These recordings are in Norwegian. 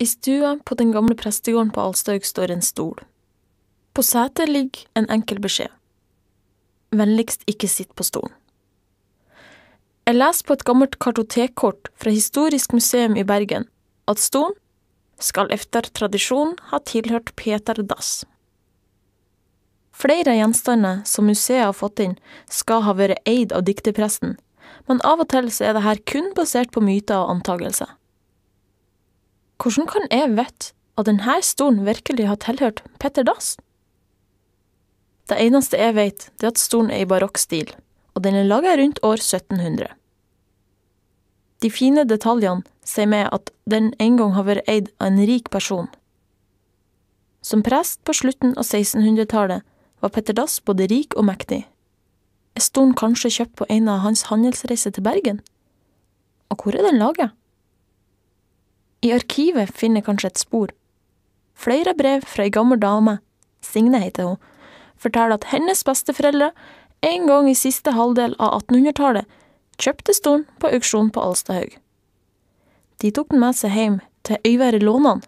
I stua på den gamle prestegården på Alstaug står en stol. På setet ligger en enkel beskjed. Vennligst ikke sitt på stolen. Jeg leser på et gammelt kartotekkort fra Historisk museum i Bergen at stolen skal efter tradisjon ha tilhørt Peter Dass. Flere av gjenstander som museet har fått inn, skal ha vært eid av dikterpresten, men av og til er dette kun basert på myter og antagelser. Hvordan kan jeg vite at denne stolen virkelig har tilhørt Petter Dass? Det eneste jeg vet, er at stolen er i barokk stil, og den er laget rundt år 1700. De fine detaljene sier meg at den en gang har vært eid av en rik person. Som prest på slutten av 1600-tallet var Petter Dass både rik og mektig. Er stolen kanskje kjøpt på en av hans handelsreiser til Bergen? Og hvor er den laget? I arkivet finner kanskje et spor. Flere brev fra ei gammel dame, Signe heter hun, forteller at hennes besteforeldre en gang i siste halvdel av 1800-tallet kjøpte stolen på auksjon på Alstahaug. De tok den med seg hjem til øyværet Lånan,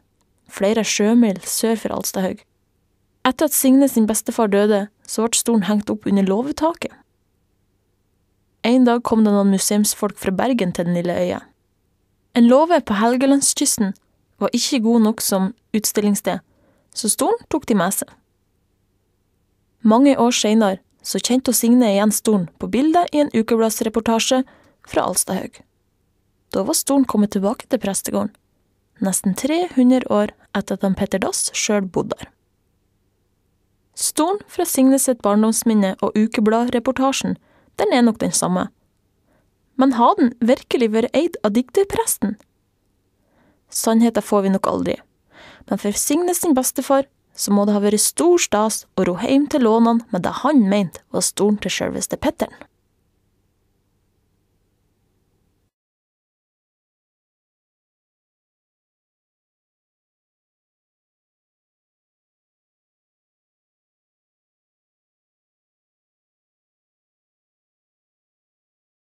flere sjømil sør for Alstahaug. Etter at Signe sin bestefar døde, så ble stolen hengt opp under låvetaket. En dag kom det noen museumsfolk fra Bergen til den lille øya. En låve på Helgelandskysten var ikke god nok som utstillingssted, så stolen tok de med seg. Mange år seinere så kjente Signe igjen stolen på bildet i en ukebladsreportasje fra Alstahaug. Da var stolen kommet tilbake til prestegården, nesten 300 år etter at han Petter Dass sjøl bodde der. Stolen fra Signe sitt barndomsminne og ukebladreportasjen, den er nok den samme men har den virkelig vært eid av dikterpresten? Sannheten får vi nok aldri, men for Signe sin bestefar så må det ha vært stor stas å ro hjem til lånene med det han mente var stolen til sjølveste Petteren.